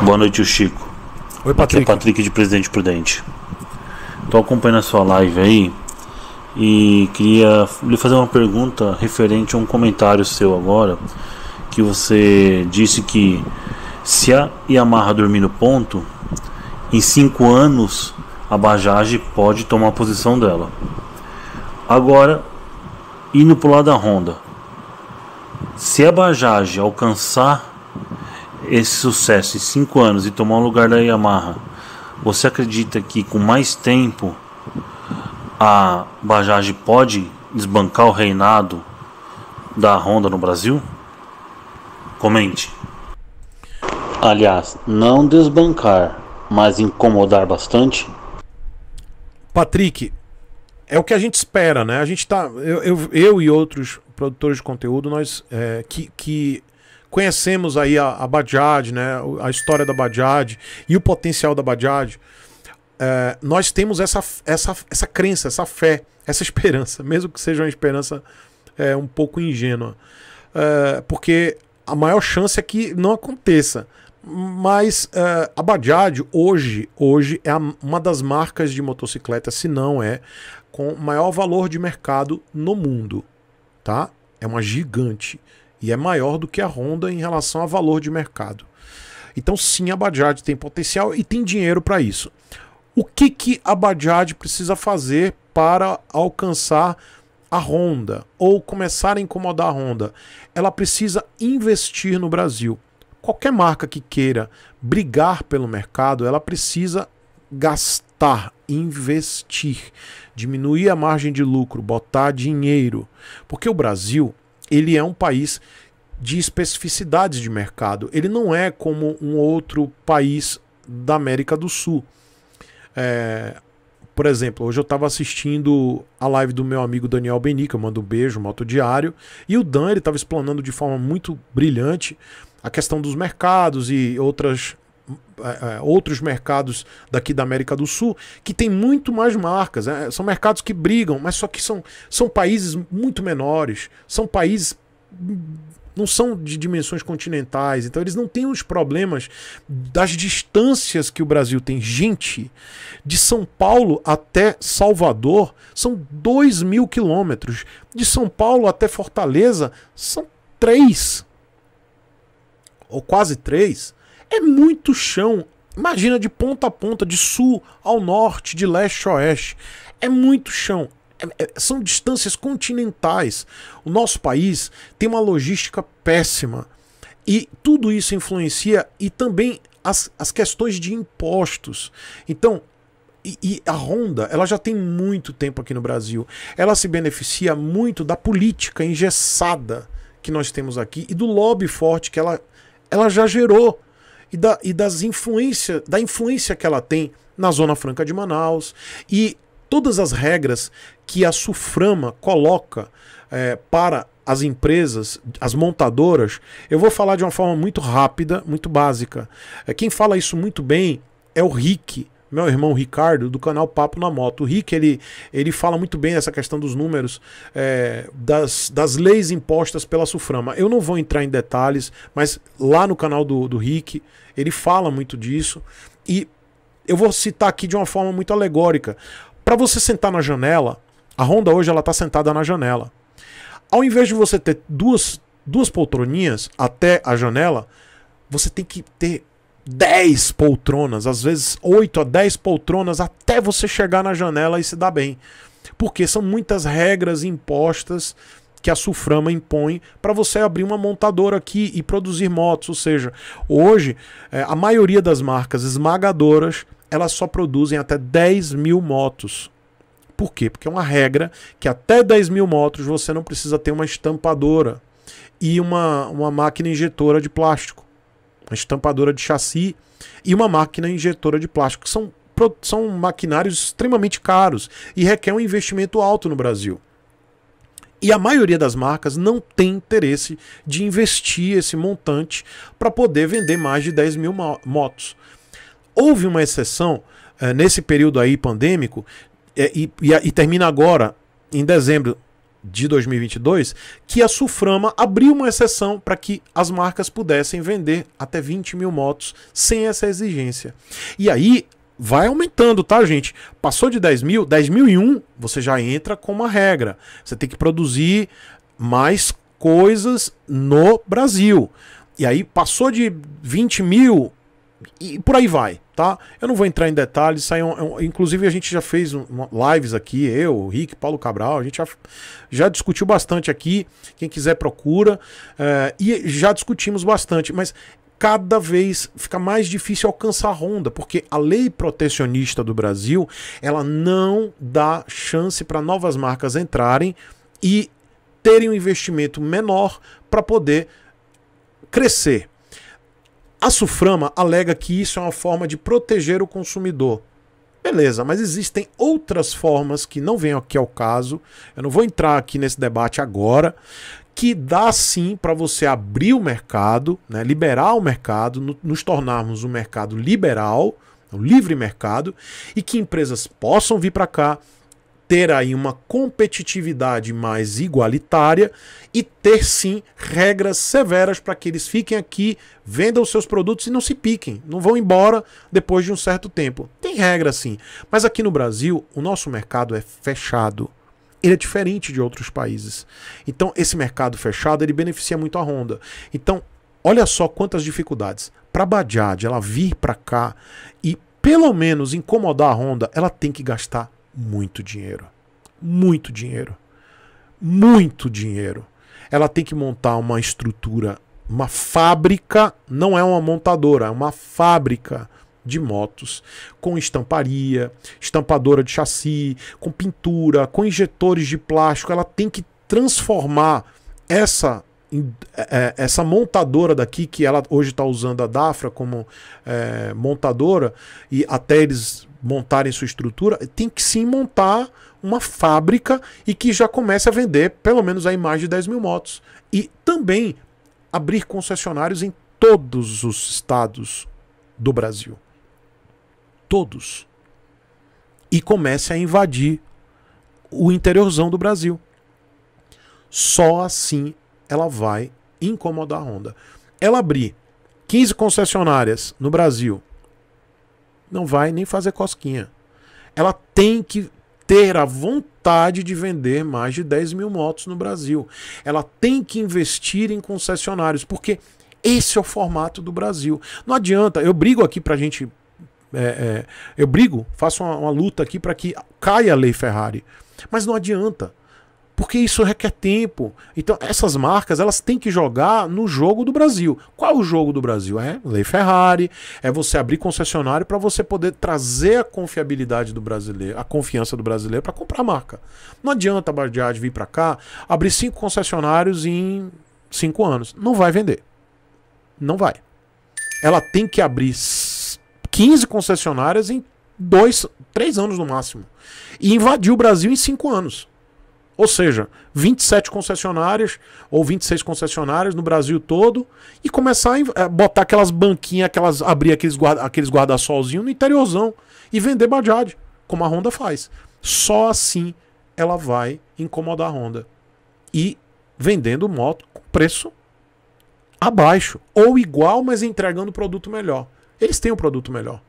Boa noite, Chico. Oi, Patrick. Aqui é Patrick de Presidente Prudente. Estou acompanhando a sua live aí e queria lhe fazer uma pergunta referente a um comentário seu agora, que você disse que se a Yamaha dormir no ponto, em cinco anos a Bajaj pode tomar a posição dela. Agora, indo para o lado da Honda, se a Bajaj alcançar esse sucesso em 5 anos e tomar o lugar da Yamaha, você acredita que com mais tempo a Bajaj pode desbancar o reinado da Honda no Brasil? Comente. Aliás, não desbancar, mas incomodar bastante? Patrick, é o que a gente espera, né? A gente tá. Eu, eu, eu e outros produtores de conteúdo, nós. É, que, que Conhecemos aí a, a Bajaj, né? A história da Bajaj e o potencial da Bajaj. É, nós temos essa, essa, essa crença, essa fé, essa esperança, mesmo que seja uma esperança é, um pouco ingênua. É, porque a maior chance é que não aconteça. Mas é, a Bajaj hoje, hoje é a, uma das marcas de motocicleta, se não é, com maior valor de mercado no mundo. tá? É uma gigante e é maior do que a Honda em relação a valor de mercado. Então, sim, a Bajaj tem potencial e tem dinheiro para isso. O que, que a Bajaj precisa fazer para alcançar a Honda ou começar a incomodar a Honda? Ela precisa investir no Brasil. Qualquer marca que queira brigar pelo mercado, ela precisa gastar, investir, diminuir a margem de lucro, botar dinheiro. Porque o Brasil ele é um país de especificidades de mercado. Ele não é como um outro país da América do Sul. É, por exemplo, hoje eu estava assistindo a live do meu amigo Daniel Benica, eu mando um beijo, Moto Diário, e o Dan estava explanando de forma muito brilhante a questão dos mercados e outras é, é, outros mercados daqui da América do Sul que tem muito mais marcas. Né? São mercados que brigam, mas só que são, são países muito menores, são países não são de dimensões continentais, então eles não têm os problemas das distâncias que o Brasil tem. Gente, de São Paulo até Salvador são 2 mil quilômetros, de São Paulo até Fortaleza são 3 ou quase 3. É muito chão. Imagina de ponta a ponta, de sul ao norte, de leste a oeste. É muito chão. É, é, são distâncias continentais. O nosso país tem uma logística péssima. E tudo isso influencia e também as, as questões de impostos. Então, e, e, a Honda, ela já tem muito tempo aqui no Brasil. Ela se beneficia muito da política engessada que nós temos aqui e do lobby forte que ela, ela já gerou e, da, e das influência, da influência que ela tem na Zona Franca de Manaus e todas as regras que a Suframa coloca é, para as empresas, as montadoras, eu vou falar de uma forma muito rápida, muito básica. É, quem fala isso muito bem é o Rick, meu irmão Ricardo, do canal Papo na Moto. O Rick, ele, ele fala muito bem dessa questão dos números, é, das, das leis impostas pela SUFRAMA. Eu não vou entrar em detalhes, mas lá no canal do, do Rick, ele fala muito disso. E eu vou citar aqui de uma forma muito alegórica. Para você sentar na janela, a Honda hoje ela está sentada na janela. Ao invés de você ter duas, duas poltroninhas até a janela, você tem que ter 10 poltronas, às vezes 8 a 10 poltronas, até você chegar na janela e se dar bem. Porque são muitas regras impostas que a Suframa impõe para você abrir uma montadora aqui e produzir motos. Ou seja, hoje eh, a maioria das marcas esmagadoras elas só produzem até 10 mil motos. Por quê? Porque é uma regra que até 10 mil motos você não precisa ter uma estampadora e uma, uma máquina injetora de plástico uma estampadora de chassi e uma máquina injetora de plástico. São, são maquinários extremamente caros e requer um investimento alto no Brasil. E a maioria das marcas não tem interesse de investir esse montante para poder vender mais de 10 mil motos. Houve uma exceção é, nesse período aí pandêmico é, e, e, e termina agora, em dezembro, de 2022 que a Suframa abriu uma exceção para que as marcas pudessem vender até 20 mil motos sem essa exigência. E aí vai aumentando, tá, gente? Passou de 10 mil, 10 mil e um, você já entra com uma regra. Você tem que produzir mais coisas no Brasil. E aí passou de 20 mil, e por aí vai, tá? Eu não vou entrar em detalhes, saiam, é inclusive a gente já fez lives aqui, eu, Rick, Paulo Cabral, a gente já, já discutiu bastante aqui, quem quiser procura, eh, e já discutimos bastante, mas cada vez fica mais difícil alcançar a Honda, porque a lei protecionista do Brasil, ela não dá chance para novas marcas entrarem e terem um investimento menor para poder crescer, a Suframa alega que isso é uma forma de proteger o consumidor. Beleza, mas existem outras formas que não vêm aqui ao caso. Eu não vou entrar aqui nesse debate agora, que dá sim para você abrir o mercado, né, liberar o mercado, no, nos tornarmos um mercado liberal, um livre mercado, e que empresas possam vir para cá, ter aí uma competitividade mais igualitária e ter sim regras severas para que eles fiquem aqui, vendam os seus produtos e não se piquem, não vão embora depois de um certo tempo. Tem regra sim, mas aqui no Brasil o nosso mercado é fechado. Ele é diferente de outros países. Então esse mercado fechado ele beneficia muito a Honda. Então olha só quantas dificuldades para a Bajaj ela vir para cá e pelo menos incomodar a Honda, ela tem que gastar muito dinheiro. Muito dinheiro. Muito dinheiro. Ela tem que montar uma estrutura, uma fábrica, não é uma montadora, é uma fábrica de motos, com estamparia, estampadora de chassi, com pintura, com injetores de plástico. Ela tem que transformar essa é, é, essa montadora daqui, que ela hoje está usando a Dafra como é, montadora, e até eles montarem sua estrutura, tem que sim montar uma fábrica e que já comece a vender pelo menos aí mais de 10 mil motos. E também abrir concessionários em todos os estados do Brasil. Todos. E comece a invadir o interiorzão do Brasil. Só assim ela vai incomodar a Honda. Ela abrir 15 concessionárias no Brasil, não vai nem fazer cosquinha. Ela tem que ter a vontade de vender mais de 10 mil motos no Brasil. Ela tem que investir em concessionários, porque esse é o formato do Brasil. Não adianta, eu brigo aqui para a gente. É, é, eu brigo, faço uma, uma luta aqui para que caia a lei Ferrari. Mas não adianta porque isso requer tempo. Então, essas marcas, elas têm que jogar no jogo do Brasil. Qual o jogo do Brasil? É lei Ferrari, é você abrir concessionário para você poder trazer a confiabilidade do brasileiro, a confiança do brasileiro para comprar a marca. Não adianta a Bajaj vir para cá, abrir cinco concessionários em cinco anos. Não vai vender. Não vai. Ela tem que abrir 15 concessionárias em dois, três anos no máximo. E invadir o Brasil em cinco anos. Ou seja, 27 concessionárias ou 26 concessionárias no Brasil todo e começar a eh, botar aquelas banquinhas, aquelas abrir aqueles guarda, aqueles guarda-solzinho no interiorzão e vender Bajaj, como a Honda faz. Só assim ela vai incomodar a Honda. E vendendo moto com preço abaixo ou igual, mas entregando produto melhor. Eles têm um produto melhor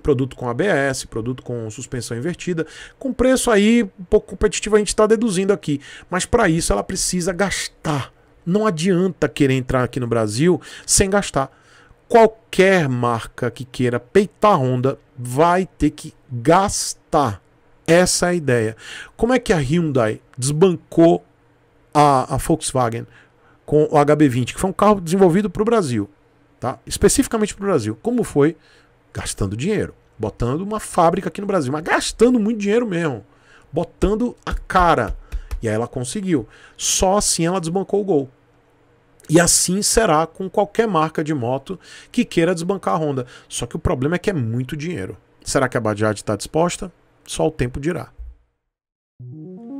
produto com ABS, produto com suspensão invertida, com preço aí um pouco competitivo a gente está deduzindo aqui, mas para isso ela precisa gastar. Não adianta querer entrar aqui no Brasil sem gastar. Qualquer marca que queira peitar Honda vai ter que gastar. Essa é a ideia. Como é que a Hyundai desbancou a, a Volkswagen com o HB20, que foi um carro desenvolvido para o Brasil, tá? especificamente para o Brasil? Como foi Gastando dinheiro. Botando uma fábrica aqui no Brasil, mas gastando muito dinheiro mesmo. Botando a cara. E aí ela conseguiu. Só assim ela desbancou o gol. E assim será com qualquer marca de moto que queira desbancar a Honda. Só que o problema é que é muito dinheiro. Será que a Bajaj está disposta? Só o tempo dirá.